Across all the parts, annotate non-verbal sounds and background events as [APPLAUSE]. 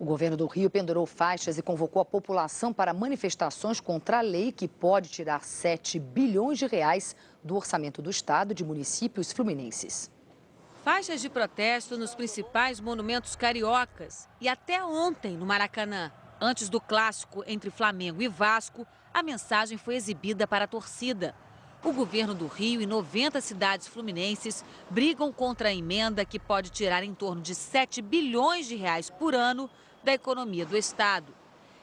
O governo do Rio pendurou faixas e convocou a população para manifestações contra a lei que pode tirar 7 bilhões de reais do orçamento do estado de municípios fluminenses. Faixas de protesto nos principais monumentos cariocas e até ontem no Maracanã. Antes do clássico entre Flamengo e Vasco, a mensagem foi exibida para a torcida. O governo do Rio e 90 cidades fluminenses brigam contra a emenda que pode tirar em torno de 7 bilhões de reais por ano da economia do Estado.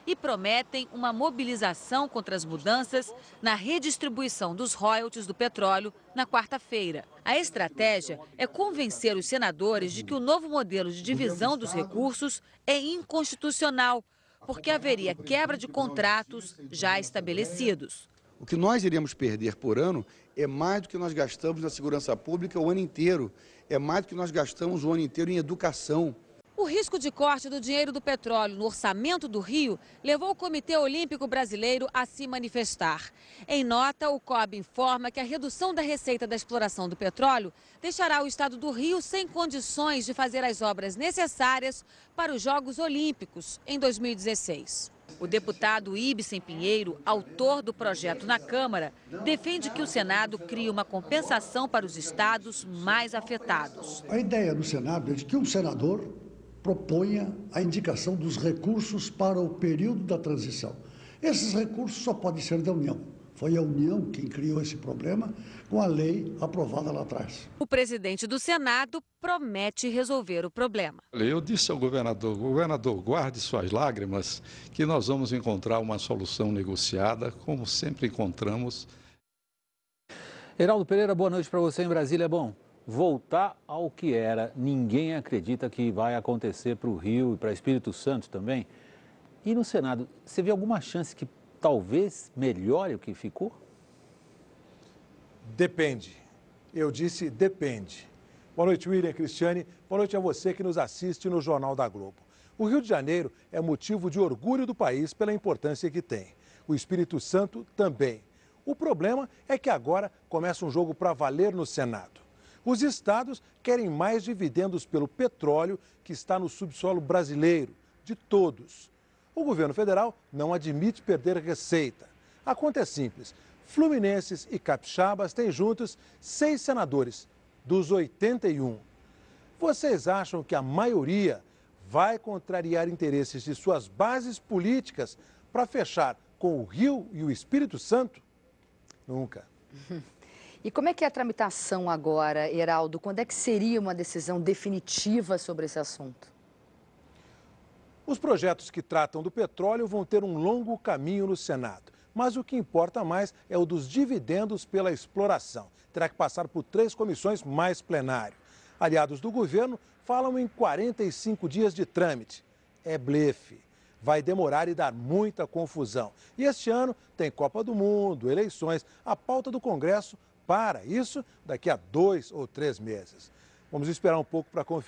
E prometem uma mobilização contra as mudanças na redistribuição dos royalties do petróleo na quarta-feira. A estratégia é convencer os senadores de que o novo modelo de divisão dos recursos é inconstitucional, porque haveria quebra de contratos já estabelecidos. O que nós iríamos perder por ano é mais do que nós gastamos na segurança pública o ano inteiro, é mais do que nós gastamos o ano inteiro em educação risco de corte do dinheiro do petróleo no orçamento do Rio levou o Comitê Olímpico Brasileiro a se manifestar. Em nota, o COB informa que a redução da receita da exploração do petróleo deixará o estado do Rio sem condições de fazer as obras necessárias para os Jogos Olímpicos em 2016. O deputado Ibsen Pinheiro, autor do projeto na Câmara, defende que o Senado crie uma compensação para os estados mais afetados. A ideia do Senado é de que um senador proponha a indicação dos recursos para o período da transição. Esses recursos só podem ser da União. Foi a União quem criou esse problema com a lei aprovada lá atrás. O presidente do Senado promete resolver o problema. Eu disse ao governador: governador, guarde suas lágrimas, que nós vamos encontrar uma solução negociada, como sempre encontramos. Heraldo Pereira, boa noite para você em Brasília. É bom voltar ao que era. Ninguém acredita que vai acontecer para o Rio e para Espírito Santo também. E no Senado, você vê alguma chance que talvez melhore o que ficou? Depende. Eu disse depende. Boa noite, William Cristiane. Boa noite a você que nos assiste no Jornal da Globo. O Rio de Janeiro é motivo de orgulho do país pela importância que tem. O Espírito Santo também. O problema é que agora começa um jogo para valer no Senado. Os estados querem mais dividendos pelo petróleo que está no subsolo brasileiro, de todos. O governo federal não admite perder receita. A conta é simples. Fluminenses e capixabas têm juntos seis senadores, dos 81. Vocês acham que a maioria vai contrariar interesses de suas bases políticas para fechar com o Rio e o Espírito Santo? Nunca. [LAUGHS] E como é que é a tramitação agora, Heraldo? Quando é que seria uma decisão definitiva sobre esse assunto? Os projetos que tratam do petróleo vão ter um longo caminho no Senado. Mas o que importa mais é o dos dividendos pela exploração. Terá que passar por três comissões mais plenário. Aliados do governo falam em 45 dias de trâmite. É blefe vai demorar e dar muita confusão. E este ano tem Copa do Mundo, eleições, a pauta do Congresso para isso daqui a dois ou três meses. Vamos esperar um pouco para confirmar